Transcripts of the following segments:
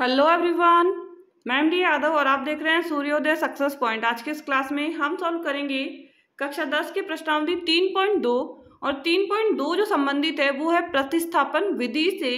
hello everyone ma'am D Yadav और आप देख रहे हैं सूर्योदय सक्सेस पॉइंट आज के इस क्लास में हम सॉल्व करेंगे कक्षा दस की प्रश्नावधि तीन पॉइंट दो और तीन पॉइंट दो जो संबंधित है वो है प्रतिस्थापन विधि से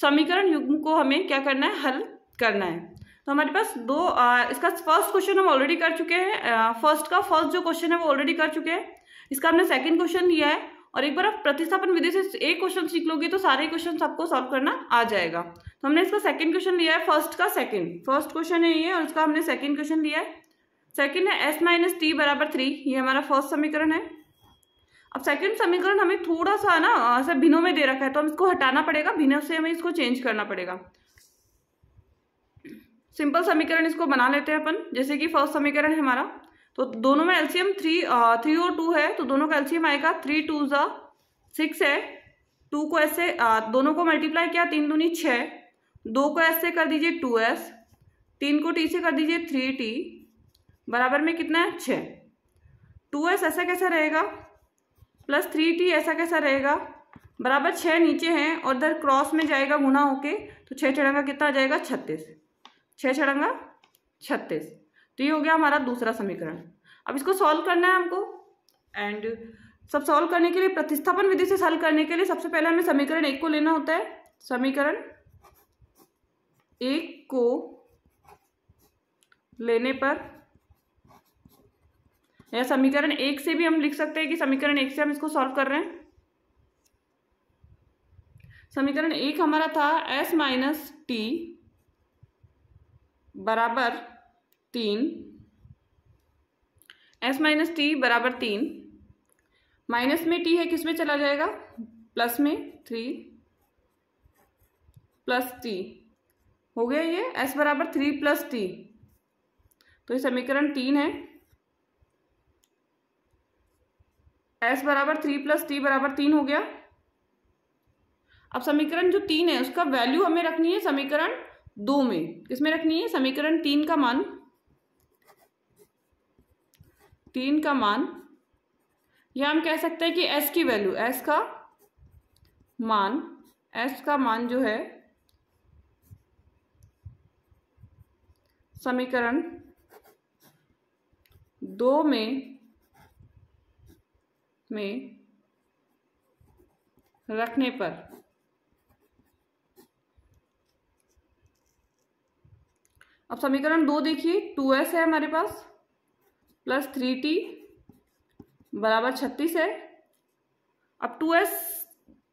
समीकरण युग्म को हमें क्या करना है हल करना है तो हमारे पास दो आ, इसका फर्स्ट क्वेश्चन हम ऑलरेडी कर चुके हैं फर्स्ट का फर्स्ट जो क्वेश्चन है वो ऑलरेडी कर चुके हैं इसका हमने सेकेंड क्वेश्चन लिया है और एक बार आप प्रतिस्थापन विधि से एक क्वेश्चन सीख लोगे तो सारे क्वेश्चन आपको सॉल्व करना आ जाएगा तो हमने इसका सेकंड क्वेश्चन लिया है फर्स्ट का सेकंड फर्स्ट क्वेश्चन है ये और उसका हमने सेकंड क्वेश्चन लिया है सेकंड है एस माइनस टी बराबर थ्री ये हमारा फर्स्ट समीकरण है अब सेकंड समीकरण हमें थोड़ा सा ना ऐसे भिनों में दे रखा है तो हम इसको हटाना पड़ेगा भिनों से हमें इसको चेंज करना पड़ेगा सिंपल समीकरण इसको बना लेते हैं अपन जैसे कि फर्स्ट समीकरण है हमारा तो दोनों में एल्सियम थ्री थ्री और टू है तो दोनों का एल्सियम आएगा थ्री टू ज़ा सिक्स है टू को ऐसे आ, दोनों को मल्टीप्लाई किया तीन दूनी छः दो को एस से कर दीजिए टू एस तीन को टी से कर दीजिए थ्री टी बराबर में कितना है छः टू एस ऐसा कैसा रहेगा प्लस थ्री टी ऐसा कैसा रहेगा बराबर छः नीचे हैं और इधर क्रॉस में जाएगा गुना होके तो छः छड़ंगा कितना आ जाएगा छत्तीस छः छड़ंगा छत्तीस तो ये हो गया हमारा दूसरा समीकरण अब इसको सॉल्व करना है हमको एंड सब सॉल्व करने के लिए प्रतिस्थापन विधि से सॉल्व करने के लिए सबसे पहले हमें समीकरण एक को लेना होता है समीकरण एक को लेने पर या समीकरण एक से भी हम लिख सकते हैं कि समीकरण एक से हम इसको सॉल्व कर रहे हैं समीकरण एक हमारा था एस माइनस टी बराबर तीन एस माइनस टी बराबर तीन माइनस में टी है किस में चला जाएगा प्लस में थ्री प्लस टी हो गया ये एस बराबर थ्री प्लस टी तो ये समीकरण तीन है एस बराबर थ्री प्लस टी बराबर तीन हो गया अब समीकरण जो तीन है उसका वैल्यू हमें रखनी है समीकरण दो में किसमें रखनी है समीकरण तीन का मान तीन का मान या हम कह सकते हैं कि एस की वैल्यू एस का मान एस का मान जो है समीकरण दो में में रखने पर अब समीकरण दो देखिए टू एस है हमारे पास प्लस थ्री टी बराबर छत्तीस है अब टू एस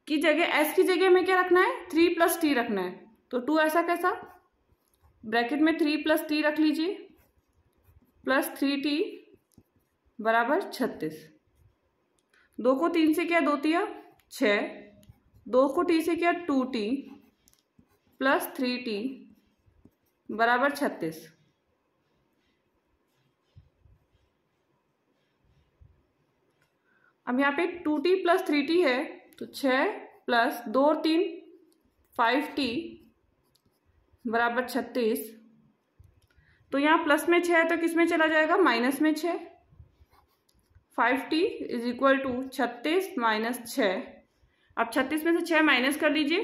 की जगह एस की जगह हमें क्या रखना है थ्री प्लस टी रखना है तो टू ऐसा कैसा ब्रैकेट में थ्री प्लस टी रख लीजिए प्लस थ्री टी बराबर छत्तीस दो को तीन से क्या दो तिया छः दो को टी से क्या two T plus three T बराबर छत्तीस अब यहाँ पे two T plus three T है तो छः प्लस दो और तीन फाइव टी बराबर छत्तीस तो यहाँ प्लस में छः है तो किस में चला जाएगा माइनस में छः five T is equal to छत्तीस माइनस छः अब छत्तीस में से छः माइनस कर लीजिए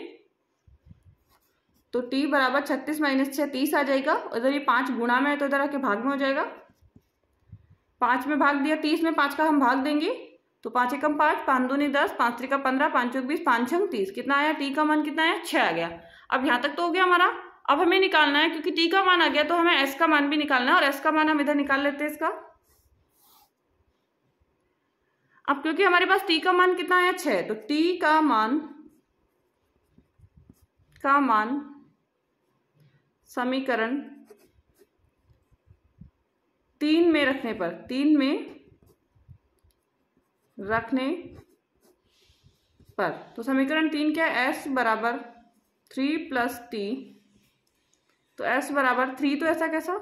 तो टी बराबर छत्तीस माइनस छः तीस आ जाएगा उधर ये पाँच गुणा में है तो इधर आके भाग में हो जाएगा पाँच में भाग दिया तीस में पाँच का हम भाग देंगे तो पाँच एकम पाँच पाँच दूनी दस पाँच त्रिका पंद्रह पाँच चौक बीस पाँच छंग तीस कितना आया टी का मन कितना आया छः आ गया अब यहाँ तक तो हो गया हमारा अब हमें निकालना है क्योंकि टी का मान आ गया तो हमें एस का मान भी निकालना है और एस का मान हम इधर निकाल लेते हैं इसका अब क्योंकि हमारे पास टी का मान कितना है छह तो टी का मान का मान समीकरण तीन में रखने पर तीन में रखने पर तो समीकरण तीन क्या है एस बराबर थ्री प्लस टी तो एस बराबर थ्री तो ऐसा कैसा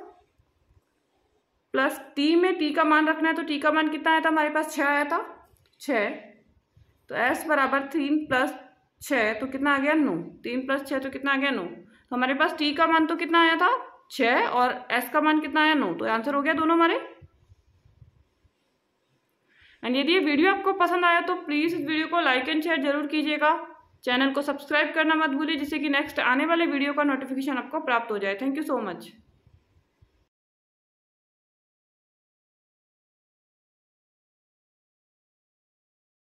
प्लस टी में टी का मान रखना है तो टी का मान कितना आया था हमारे पास छः आया था छः तो एस बराबर तीन प्लस छः तो कितना आ गया नौ तीन प्लस छः तो कितना आ गया नौ तो हमारे पास टी का मान तो कितना आया था छः और एस का मान कितना आया नौ तो आंसर हो गया दोनों हमारे एंड यदि ये वीडियो आपको पसंद आया तो प्लीज़ इस वीडियो को लाइक एंड शेयर जरूर कीजिएगा चैनल को सब्सक्राइब करना मत भूलिए जिससे कि नेक्स्ट आने वाले वीडियो का नोटिफिकेशन आपको प्राप्त हो जाए थैंक यू सो मच